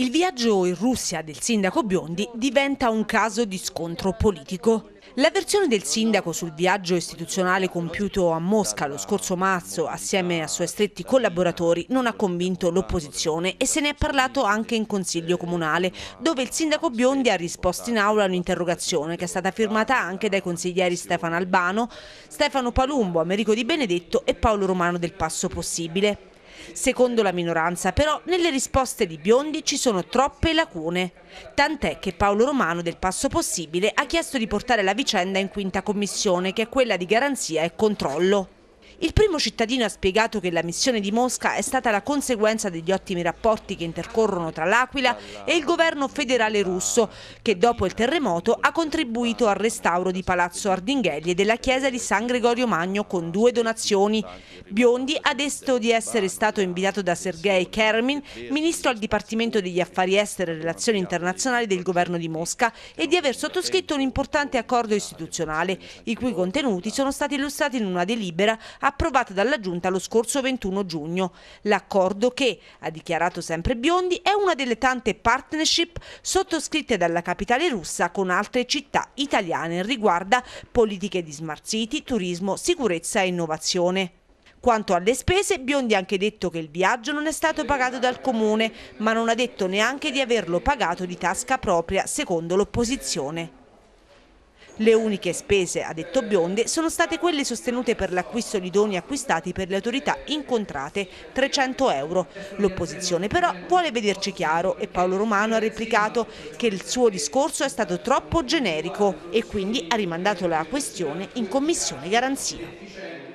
Il viaggio in Russia del sindaco Biondi diventa un caso di scontro politico. La versione del sindaco sul viaggio istituzionale compiuto a Mosca lo scorso marzo assieme a suoi stretti collaboratori non ha convinto l'opposizione e se ne è parlato anche in consiglio comunale, dove il sindaco Biondi ha risposto in aula a un'interrogazione che è stata firmata anche dai consiglieri Stefano Albano, Stefano Palumbo, Americo Di Benedetto e Paolo Romano del Passo Possibile secondo la minoranza, però nelle risposte di Biondi ci sono troppe lacune. Tant'è che Paolo Romano del Passo Possibile ha chiesto di portare la vicenda in quinta commissione, che è quella di garanzia e controllo. Il primo cittadino ha spiegato che la missione di Mosca è stata la conseguenza degli ottimi rapporti che intercorrono tra l'Aquila e il governo federale russo, che dopo il terremoto ha contribuito al restauro di Palazzo Ardinghelli e della chiesa di San Gregorio Magno con due donazioni. Biondi ha detto di essere stato invitato da Sergei Kermin, ministro al Dipartimento degli Affari Esteri e Relazioni Internazionali del governo di Mosca, e di aver sottoscritto un importante accordo istituzionale, i cui contenuti sono stati illustrati in una delibera a approvata dalla Giunta lo scorso 21 giugno. L'accordo che, ha dichiarato sempre Biondi, è una delle tante partnership sottoscritte dalla capitale russa con altre città italiane, riguarda politiche di smart city, turismo, sicurezza e innovazione. Quanto alle spese, Biondi ha anche detto che il viaggio non è stato pagato dal comune, ma non ha detto neanche di averlo pagato di tasca propria, secondo l'opposizione. Le uniche spese, ha detto Biondi, sono state quelle sostenute per l'acquisto di doni acquistati per le autorità incontrate, 300 euro. L'opposizione però vuole vederci chiaro e Paolo Romano ha replicato che il suo discorso è stato troppo generico e quindi ha rimandato la questione in Commissione Garanzia.